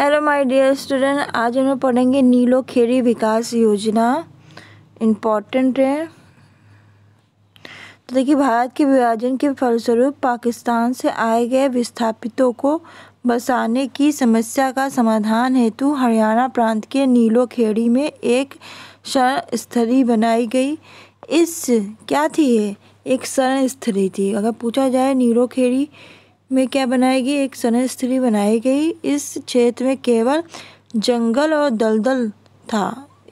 hello my dear student आज हम लोग पढ़ेंगे नीलो खेड़ी विकास योजना इम्पॉर्टेंट है तो देखिए भारत के विभाजन के फलस्वरूप पाकिस्तान से आए गए विस्थापितों को बसाने की समस्या का समाधान हेतु हरियाणा प्रांत के नीलो खेड़ी में एक शरण स्थली बनाई गई इस क्या थी ये एक शरण स्थली थी अगर पूछा जाए नीलो खेड़ी में क्या बनाई गई एक सनस्थली बनाई गई इस क्षेत्र में केवल जंगल और दलदल था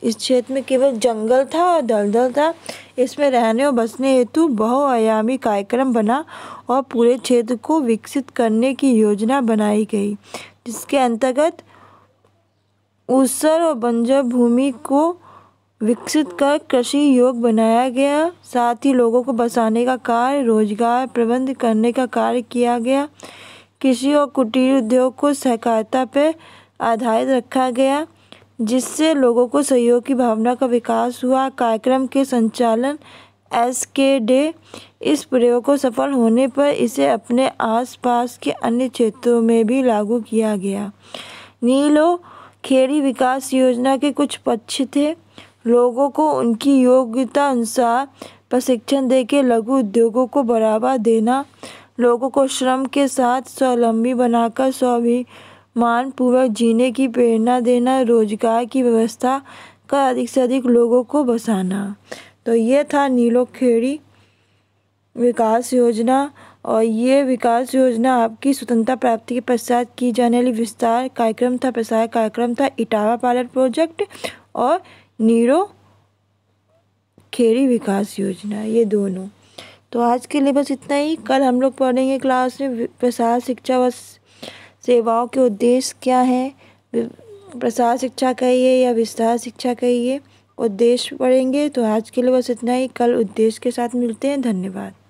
इस क्षेत्र में केवल जंगल था और दलदल था इसमें रहने और बसने हेतु बहुआयामी कार्यक्रम बना और पूरे क्षेत्र को विकसित करने की योजना बनाई गई जिसके अंतर्गत ऊसर और बंजर भूमि को विकसित कर कृषि योग बनाया गया साथ ही लोगों को बसाने का कार्य रोजगार प्रबंध करने का कार्य किया गया कृषि और कुटीर उद्योग को सहकारिता पर आधारित रखा गया जिससे लोगों को सहयोग की भावना का विकास हुआ कार्यक्रम के संचालन एस के डे इस प्रयोग को सफल होने पर इसे अपने आसपास के अन्य क्षेत्रों में भी लागू किया गया नीलो खेड़ी विकास योजना के कुछ पक्ष थे लोगों को उनकी योग्यता अनुसार प्रशिक्षण देके लघु उद्योगों को बढ़ावा देना लोगों को श्रम के साथ स्वावलंबी बनाकर स्वाभिमान पूर्वक जीने की प्रेरणा देना रोजगार की व्यवस्था का अधिक से अधिक लोगों को बसाना तो ये था नीलो खेड़ी विकास योजना और ये विकास योजना आपकी स्वतंत्रता प्राप्ति के पश्चात की जाने वाली विस्तार कार्यक्रम था प्रसार कार्यक्रम था इटावा पार्लर प्रोजेक्ट और नीरो खेरी विकास योजना ये दोनों तो आज के लिए बस इतना ही कल हम लोग पढ़ेंगे क्लास में प्रसार शिक्षा व सेवाओं के उद्देश्य क्या हैं प्रसार शिक्षा कहिए या विस्तार शिक्षा कहिए उद्देश्य पढ़ेंगे तो आज के लिए बस इतना ही कल उद्देश्य के साथ मिलते हैं धन्यवाद